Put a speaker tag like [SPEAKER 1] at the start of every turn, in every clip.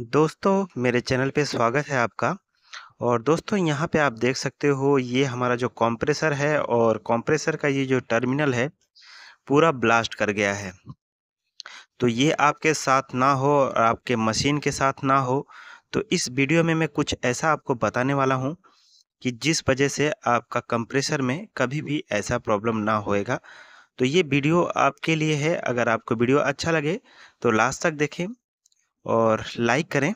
[SPEAKER 1] दोस्तों मेरे चैनल पे स्वागत है आपका और दोस्तों यहाँ पे आप देख सकते हो ये हमारा जो कॉम्प्रेसर है और कॉम्प्रेसर का ये जो टर्मिनल है पूरा ब्लास्ट कर गया है तो ये आपके साथ ना हो और आपके मशीन के साथ ना हो तो इस वीडियो में मैं कुछ ऐसा आपको बताने वाला हूँ कि जिस वजह से आपका कंप्रेसर में कभी भी ऐसा प्रॉब्लम ना होएगा तो ये वीडियो आपके लिए है अगर आपको वीडियो अच्छा लगे तो लास्ट तक देखें और लाइक करें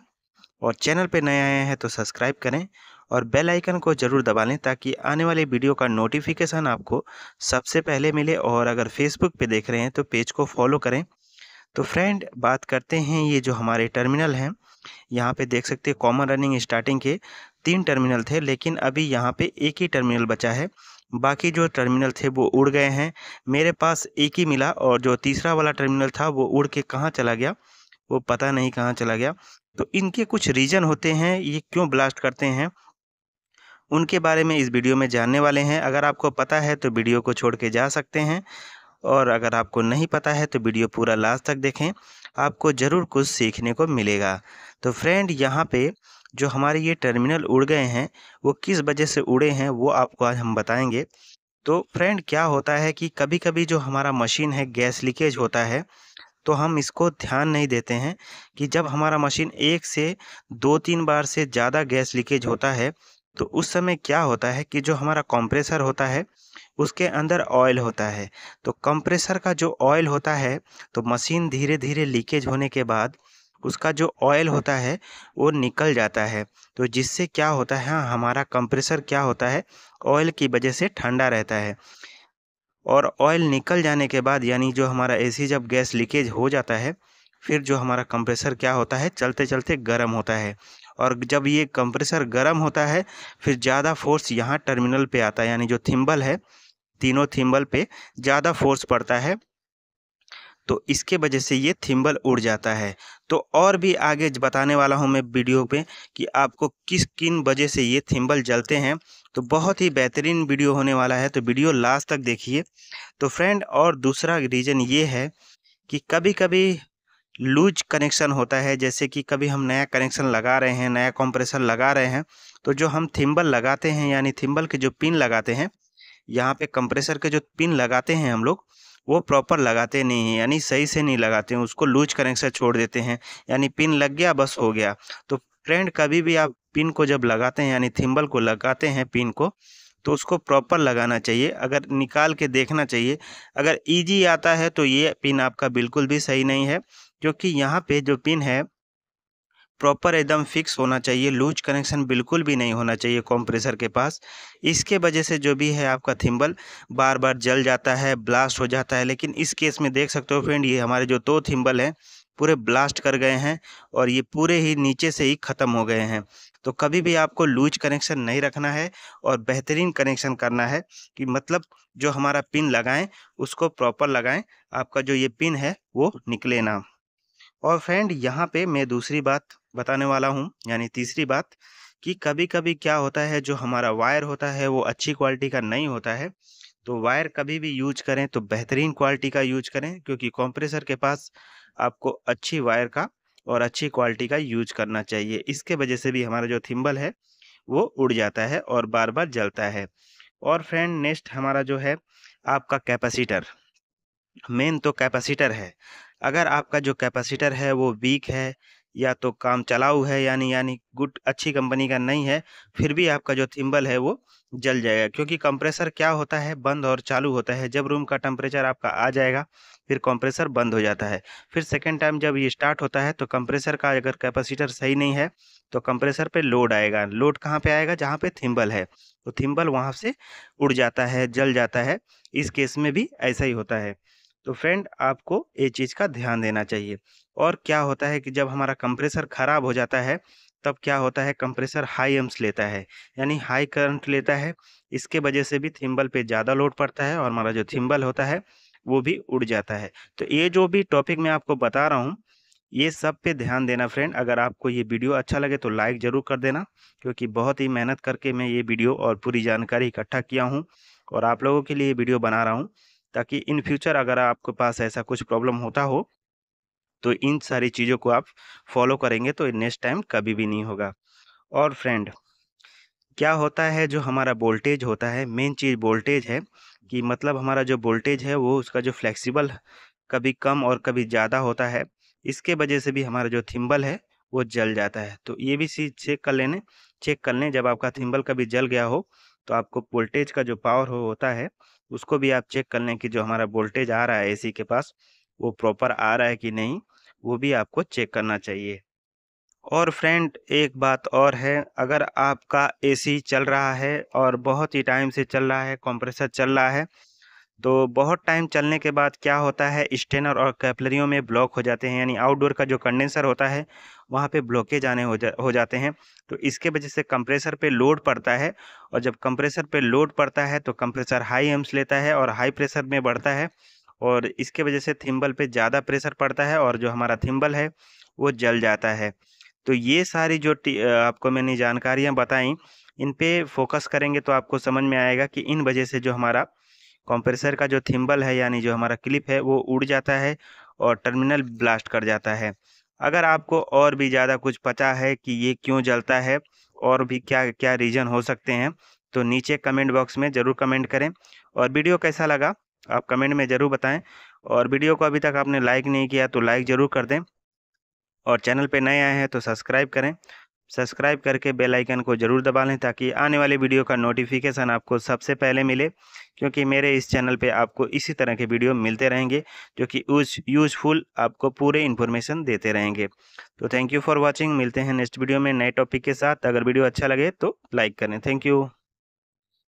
[SPEAKER 1] और चैनल पर नए आए हैं तो सब्सक्राइब करें और बेल आइकन को ज़रूर दबा लें ताकि आने वाले वीडियो का नोटिफिकेशन आपको सबसे पहले मिले और अगर फेसबुक पे देख रहे हैं तो पेज को फॉलो करें तो फ्रेंड बात करते हैं ये जो हमारे टर्मिनल हैं यहाँ पे देख सकते हैं कॉमन रनिंग स्टार्टिंग के तीन टर्मिनल थे लेकिन अभी यहाँ पे एक ही टर्मिनल बचा है बाकी जो टर्मिनल थे वो उड़ गए हैं मेरे पास एक ही मिला और जो तीसरा वाला टर्मिनल था वो उड़ के कहाँ चला गया वो पता नहीं कहाँ चला गया तो इनके कुछ रीज़न होते हैं ये क्यों ब्लास्ट करते हैं उनके बारे में इस वीडियो में जानने वाले हैं अगर आपको पता है तो वीडियो को छोड़ के जा सकते हैं और अगर आपको नहीं पता है तो वीडियो पूरा लास्ट तक देखें आपको ज़रूर कुछ सीखने को मिलेगा तो फ्रेंड यहाँ पे जो हमारे ये टर्मिनल उड़ गए हैं वो किस वजह से उड़े हैं वो आपको आज हम बताएंगे तो फ्रेंड क्या होता है कि कभी कभी जो हमारा मशीन है गैस लीकेज होता है तो हम इसको ध्यान नहीं देते हैं कि जब हमारा मशीन एक से दो तीन बार से ज़्यादा गैस लीकेज होता है तो उस समय क्या होता है कि जो हमारा कंप्रेसर होता है उसके अंदर ऑयल होता है तो कंप्रेसर का जो ऑयल होता है तो मशीन धीरे धीरे लीकेज होने के बाद उसका जो ऑयल होता है वो निकल जाता है तो जिससे क्या होता है हाँ, हमारा कंप्रेसर क्या होता है ऑयल की वजह से ठंडा रहता है और ऑयल निकल जाने के बाद यानी जो हमारा एसी जब गैस लीकेज हो जाता है फिर जो हमारा कंप्रेसर क्या होता है चलते चलते गर्म होता है और जब ये कंप्रेसर गर्म होता है फिर ज़्यादा फोर्स यहाँ टर्मिनल पे आता है यानी जो थिम्बल है तीनों थिम्बल पे ज़्यादा फोर्स पड़ता है तो इसके वजह से ये थिम्बल उड़ जाता है तो और भी आगे बताने वाला हूँ मैं वीडियो पे कि आपको किस किन वजह से ये थिम्बल जलते हैं तो बहुत ही बेहतरीन वीडियो होने वाला है तो वीडियो लास्ट तक देखिए तो फ्रेंड और दूसरा रीज़न ये है कि कभी कभी लूज कनेक्शन होता है जैसे कि कभी हम नया कनेक्शन लगा रहे हैं नया कंप्रेसर लगा रहे हैं तो जो हम थिम्बल लगाते हैं यानी थिम्बल के जो पिन लगाते हैं यहाँ पे कंप्रेसर के जो पिन लगाते हैं हम लोग वो प्रॉपर लगाते नहीं हैं यानी सही से नहीं लगाते हैं उसको लूज कनेक्शन छोड़ देते हैं यानी पिन लग गया बस हो गया तो फ्रेंड कभी भी आप पिन को जब लगाते हैं यानी थिम्बल को लगाते हैं पिन को तो उसको प्रॉपर लगाना चाहिए अगर निकाल के देखना चाहिए अगर ईजी आता है तो ये पिन आपका बिल्कुल भी सही नहीं है क्योंकि यहाँ पे जो पिन है प्रॉपर एकदम फिक्स होना चाहिए लूज कनेक्शन बिल्कुल भी नहीं होना चाहिए कॉम्प्रेसर के पास इसके वजह से जो भी है आपका थिम्बल बार बार जल जाता है ब्लास्ट हो जाता है लेकिन इस केस में देख सकते हो फ्रेंड ये हमारे जो दो तो थिम्बल हैं पूरे ब्लास्ट कर गए हैं और ये पूरे ही नीचे से ही ख़त्म हो गए हैं तो कभी भी आपको लूज कनेक्शन नहीं रखना है और बेहतरीन कनेक्शन करना है कि मतलब जो हमारा पिन लगाएं उसको प्रॉपर लगाएं आपका जो ये पिन है वो निकले ना और फ्रेंड यहाँ पे मैं दूसरी बात बताने वाला हूँ यानी तीसरी बात कि कभी कभी क्या होता है जो हमारा वायर होता है वो अच्छी क्वालिटी का नहीं होता है तो वायर कभी भी यूज करें तो बेहतरीन क्वालिटी का यूज करें क्योंकि कॉम्प्रेसर के पास आपको अच्छी वायर का और अच्छी क्वालिटी का यूज करना चाहिए इसके वजह से भी हमारा जो थिम्बल है वो उड़ जाता है और बार बार जलता है और फ्रेंड नेक्स्ट हमारा जो है आपका कैपेसिटर मेन तो कैपेसिटर है अगर आपका जो कैपेसिटर है वो वीक है या तो काम चलाऊ है यानी यानी गुड अच्छी कंपनी का नहीं है फिर भी आपका जो थिम्बल है वो जल जाएगा क्योंकि कंप्रेसर क्या होता है बंद और चालू होता है जब रूम का टेम्परेचर आपका आ जाएगा फिर कंप्रेसर बंद हो जाता है फिर सेकेंड टाइम जब ये स्टार्ट होता है तो कंप्रेसर का अगर कैपेसिटर सही नहीं है तो कंप्रेसर पे लोड आएगा लोड कहाँ पे आएगा जहाँ पे थिम्बल है तो थिम्बल वहाँ से उड़ जाता है जल जाता है इस केस में भी ऐसा ही होता है तो फ्रेंड आपको ये चीज़ का ध्यान देना चाहिए और क्या होता है कि जब हमारा कंप्रेसर ख़राब हो जाता है तब क्या होता है कंप्रेसर हाई एम्स लेता है यानी हाई करंट लेता है इसके वजह से भी थिम्बल पे ज़्यादा लोड पड़ता है और हमारा जो थिम्बल होता है वो भी उड़ जाता है तो ये जो भी टॉपिक मैं आपको बता रहा हूँ ये सब पे ध्यान देना फ्रेंड अगर आपको ये वीडियो अच्छा लगे तो लाइक ज़रूर कर देना क्योंकि बहुत ही मेहनत करके मैं ये वीडियो और पूरी जानकारी इकट्ठा किया हूँ और आप लोगों के लिए ये वीडियो बना रहा हूँ ताकि इन फ्यूचर अगर आपके पास ऐसा कुछ प्रॉब्लम होता हो तो इन सारी चीज़ों को आप फॉलो करेंगे तो नेक्स्ट टाइम कभी भी नहीं होगा और फ्रेंड क्या होता है जो हमारा वोल्टेज होता है मेन चीज़ वोल्टेज है कि मतलब हमारा जो वोल्टेज है वो उसका जो फ्लेक्सिबल कभी कम और कभी ज़्यादा होता है इसके वजह से भी हमारा जो थिम्बल है वो जल जाता है तो ये भी चीज़ चेक कर लेने चेक कर लें जब आपका थिम्बल कभी जल गया हो तो आपको वोल्टेज का जो पावर हो होता है उसको भी आप चेक कर लें कि जो हमारा वोल्टेज आ रहा है एसी के पास वो प्रॉपर आ रहा है कि नहीं वो भी आपको चेक करना चाहिए और फ्रेंड एक बात और है अगर आपका एसी चल रहा है और बहुत ही टाइम से चल रहा है कंप्रेसर चल रहा है तो बहुत टाइम चलने के बाद क्या होता है स्टेनर और कैपलरियों में ब्लॉक हो जाते हैं यानी आउटडोर का जो कंडेंसर होता है वहाँ पे ब्लॉकेज आने हो जा हो जाते हैं तो इसके वजह से कंप्रेसर पे लोड पड़ता है और जब कंप्रेसर पे लोड पड़ता है तो कंप्रेसर हाई एम्स लेता है और हाई प्रेशर में बढ़ता है और इसके वजह से थिम्बल पे ज़्यादा प्रेशर पड़ता है और जो हमारा थिम्बल है वो जल जाता है तो ये सारी जो आपको मैंने जानकारियाँ बताई इन पर फोकस करेंगे तो आपको समझ में आएगा कि इन वजह से जो हमारा कंप्रेसर का जो थिम्बल है यानी जो हमारा क्लिप है वो उड़ जाता है और टर्मिनल ब्लास्ट कर जाता है अगर आपको और भी ज़्यादा कुछ पता है कि ये क्यों जलता है और भी क्या क्या रीज़न हो सकते हैं तो नीचे कमेंट बॉक्स में ज़रूर कमेंट करें और वीडियो कैसा लगा आप कमेंट में ज़रूर बताएं और वीडियो को अभी तक आपने लाइक नहीं किया तो लाइक ज़रूर कर दें और चैनल पे नए आए हैं तो सब्सक्राइब करें सब्सक्राइब करके बेल आइकन को ज़रूर दबा लें ताकि आने वाले वीडियो का नोटिफिकेशन आपको सबसे पहले मिले क्योंकि मेरे इस चैनल पे आपको इसी तरह के वीडियो मिलते रहेंगे जो कि उस यूजफुल आपको पूरे इन्फॉर्मेशन देते रहेंगे तो थैंक यू फॉर वॉचिंग मिलते हैं नेक्स्ट वीडियो में नए टॉपिक के साथ अगर वीडियो अच्छा लगे तो लाइक करें थैंक यू